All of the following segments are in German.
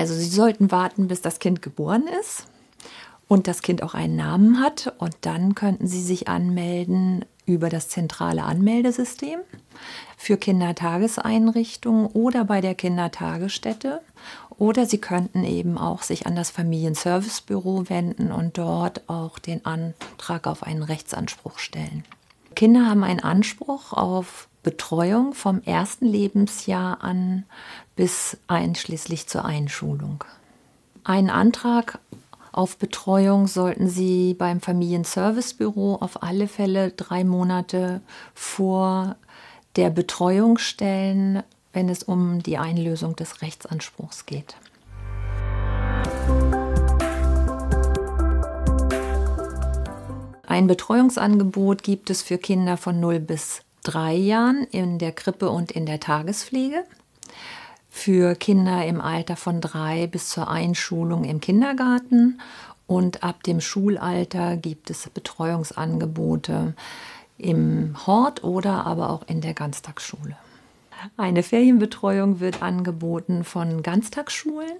Also sie sollten warten, bis das Kind geboren ist und das Kind auch einen Namen hat und dann könnten sie sich anmelden über das zentrale Anmeldesystem für Kindertageseinrichtungen oder bei der Kindertagesstätte. Oder Sie könnten eben auch sich an das Familienservicebüro wenden und dort auch den Antrag auf einen Rechtsanspruch stellen. Kinder haben einen Anspruch auf Betreuung vom ersten Lebensjahr an bis einschließlich zur Einschulung. Einen Antrag auf Betreuung sollten Sie beim Familienservicebüro auf alle Fälle drei Monate vor der Betreuung stellen, wenn es um die Einlösung des Rechtsanspruchs geht. Musik Ein Betreuungsangebot gibt es für Kinder von 0 bis 3 Jahren in der Krippe und in der Tagespflege. Für Kinder im Alter von 3 bis zur Einschulung im Kindergarten. Und ab dem Schulalter gibt es Betreuungsangebote im Hort oder aber auch in der Ganztagsschule. Eine Ferienbetreuung wird angeboten von Ganztagsschulen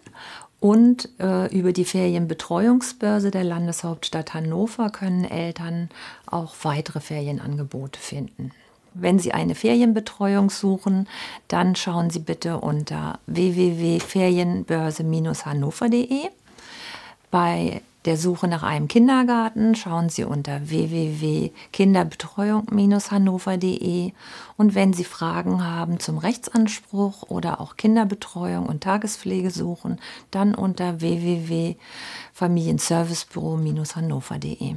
und äh, über die Ferienbetreuungsbörse der Landeshauptstadt Hannover können Eltern auch weitere Ferienangebote finden. Wenn Sie eine Ferienbetreuung suchen, dann schauen Sie bitte unter www.ferienbörse-hannover.de. Bei der Suche nach einem Kindergarten schauen Sie unter www.kinderbetreuung-hannover.de und wenn Sie Fragen haben zum Rechtsanspruch oder auch Kinderbetreuung und Tagespflege suchen, dann unter www.familienservicebüro-hannover.de.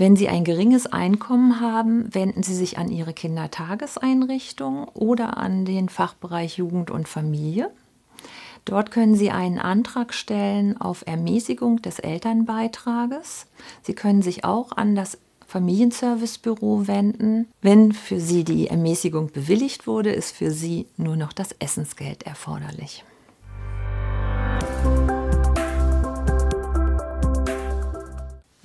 Wenn Sie ein geringes Einkommen haben, wenden Sie sich an Ihre Kindertageseinrichtung oder an den Fachbereich Jugend und Familie. Dort können Sie einen Antrag stellen auf Ermäßigung des Elternbeitrages. Sie können sich auch an das Familienservicebüro wenden. Wenn für Sie die Ermäßigung bewilligt wurde, ist für Sie nur noch das Essensgeld erforderlich.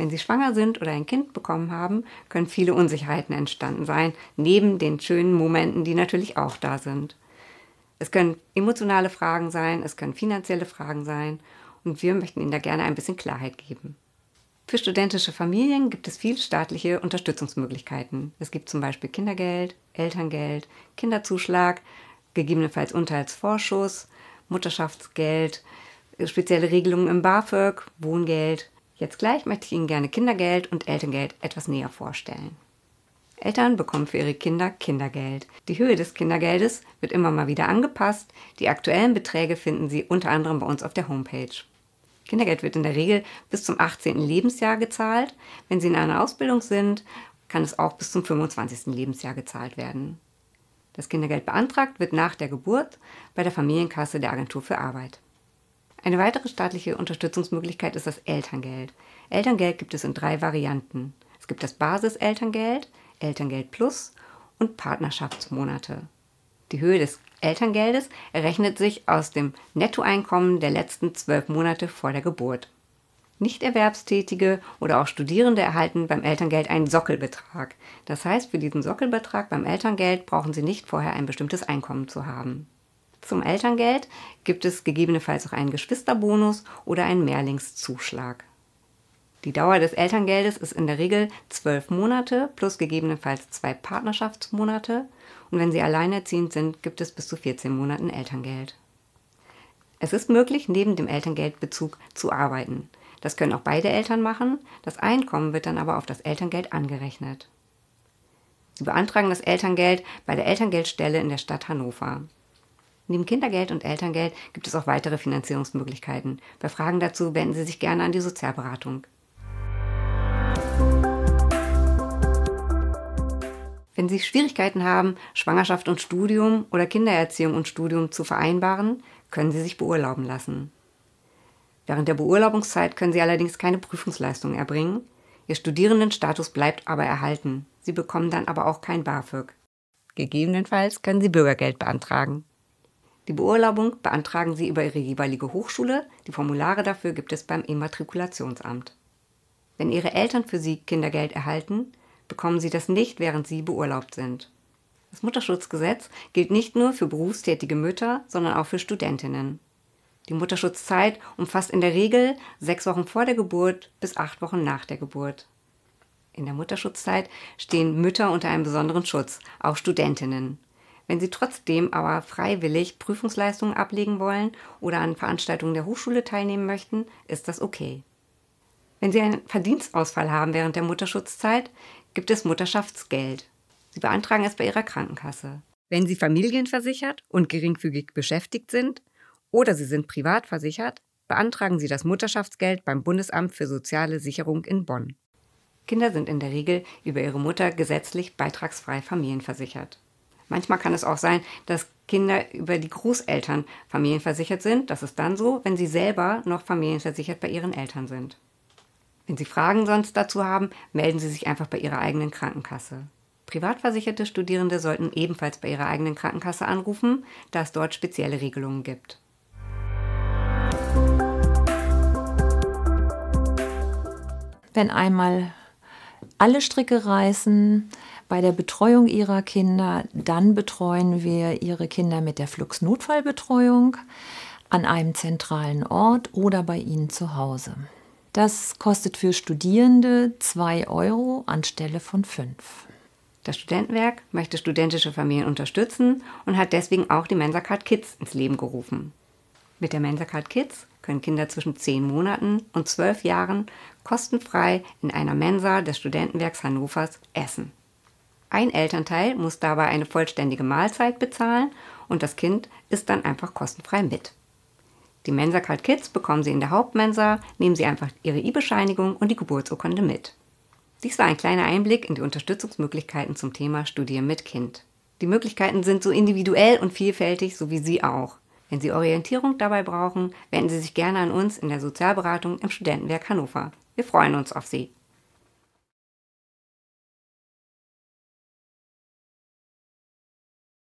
Wenn Sie schwanger sind oder ein Kind bekommen haben, können viele Unsicherheiten entstanden sein, neben den schönen Momenten, die natürlich auch da sind. Es können emotionale Fragen sein, es können finanzielle Fragen sein und wir möchten Ihnen da gerne ein bisschen Klarheit geben. Für studentische Familien gibt es viel staatliche Unterstützungsmöglichkeiten. Es gibt zum Beispiel Kindergeld, Elterngeld, Kinderzuschlag, gegebenenfalls Unterhaltsvorschuss, Mutterschaftsgeld, spezielle Regelungen im BAföG, Wohngeld, Jetzt gleich möchte ich Ihnen gerne Kindergeld und Elterngeld etwas näher vorstellen. Eltern bekommen für ihre Kinder Kindergeld. Die Höhe des Kindergeldes wird immer mal wieder angepasst. Die aktuellen Beträge finden Sie unter anderem bei uns auf der Homepage. Kindergeld wird in der Regel bis zum 18. Lebensjahr gezahlt. Wenn Sie in einer Ausbildung sind, kann es auch bis zum 25. Lebensjahr gezahlt werden. Das Kindergeld beantragt wird nach der Geburt bei der Familienkasse der Agentur für Arbeit. Eine weitere staatliche Unterstützungsmöglichkeit ist das Elterngeld. Elterngeld gibt es in drei Varianten. Es gibt das Basiselterngeld, Elterngeld Plus und Partnerschaftsmonate. Die Höhe des Elterngeldes errechnet sich aus dem Nettoeinkommen der letzten zwölf Monate vor der Geburt. Nichterwerbstätige oder auch Studierende erhalten beim Elterngeld einen Sockelbetrag. Das heißt, für diesen Sockelbetrag beim Elterngeld brauchen sie nicht vorher ein bestimmtes Einkommen zu haben. Zum Elterngeld gibt es gegebenenfalls auch einen Geschwisterbonus oder einen Mehrlingszuschlag. Die Dauer des Elterngeldes ist in der Regel zwölf Monate plus gegebenenfalls zwei Partnerschaftsmonate und wenn sie alleinerziehend sind, gibt es bis zu 14 Monaten Elterngeld. Es ist möglich, neben dem Elterngeldbezug zu arbeiten. Das können auch beide Eltern machen, das Einkommen wird dann aber auf das Elterngeld angerechnet. Sie beantragen das Elterngeld bei der Elterngeldstelle in der Stadt Hannover. Neben Kindergeld und Elterngeld gibt es auch weitere Finanzierungsmöglichkeiten. Bei Fragen dazu wenden Sie sich gerne an die Sozialberatung. Wenn Sie Schwierigkeiten haben, Schwangerschaft und Studium oder Kindererziehung und Studium zu vereinbaren, können Sie sich beurlauben lassen. Während der Beurlaubungszeit können Sie allerdings keine Prüfungsleistungen erbringen. Ihr Studierendenstatus bleibt aber erhalten. Sie bekommen dann aber auch kein BAföG. Gegebenenfalls können Sie Bürgergeld beantragen. Die Beurlaubung beantragen Sie über Ihre jeweilige Hochschule. Die Formulare dafür gibt es beim Immatrikulationsamt. Wenn Ihre Eltern für Sie Kindergeld erhalten, bekommen Sie das nicht, während Sie beurlaubt sind. Das Mutterschutzgesetz gilt nicht nur für berufstätige Mütter, sondern auch für Studentinnen. Die Mutterschutzzeit umfasst in der Regel sechs Wochen vor der Geburt bis acht Wochen nach der Geburt. In der Mutterschutzzeit stehen Mütter unter einem besonderen Schutz, auch Studentinnen. Wenn Sie trotzdem aber freiwillig Prüfungsleistungen ablegen wollen oder an Veranstaltungen der Hochschule teilnehmen möchten, ist das okay. Wenn Sie einen Verdienstausfall haben während der Mutterschutzzeit, gibt es Mutterschaftsgeld. Sie beantragen es bei Ihrer Krankenkasse. Wenn Sie familienversichert und geringfügig beschäftigt sind oder Sie sind privat versichert, beantragen Sie das Mutterschaftsgeld beim Bundesamt für Soziale Sicherung in Bonn. Kinder sind in der Regel über ihre Mutter gesetzlich beitragsfrei familienversichert. Manchmal kann es auch sein, dass Kinder über die Großeltern familienversichert sind. Das ist dann so, wenn sie selber noch familienversichert bei ihren Eltern sind. Wenn Sie Fragen sonst dazu haben, melden Sie sich einfach bei Ihrer eigenen Krankenkasse. Privatversicherte Studierende sollten ebenfalls bei ihrer eigenen Krankenkasse anrufen, da es dort spezielle Regelungen gibt. Wenn einmal alle Stricke reißen, bei der Betreuung ihrer Kinder. Dann betreuen wir ihre Kinder mit der Flux-Notfallbetreuung an einem zentralen Ort oder bei ihnen zu Hause. Das kostet für Studierende 2 Euro anstelle von 5. Das Studentenwerk möchte studentische Familien unterstützen und hat deswegen auch die Mensacard Kids ins Leben gerufen. Mit der Mensacard Kids können Kinder zwischen 10 Monaten und 12 Jahren kostenfrei in einer Mensa des Studentenwerks Hannovers essen. Ein Elternteil muss dabei eine vollständige Mahlzeit bezahlen und das Kind ist dann einfach kostenfrei mit. Die Mensa Card Kids bekommen Sie in der Hauptmensa, nehmen Sie einfach Ihre e bescheinigung und die Geburtsurkunde mit. Dies war ein kleiner Einblick in die Unterstützungsmöglichkeiten zum Thema Studieren mit Kind. Die Möglichkeiten sind so individuell und vielfältig, so wie Sie auch. Wenn Sie Orientierung dabei brauchen, wenden Sie sich gerne an uns in der Sozialberatung im Studentenwerk Hannover. Wir freuen uns auf Sie.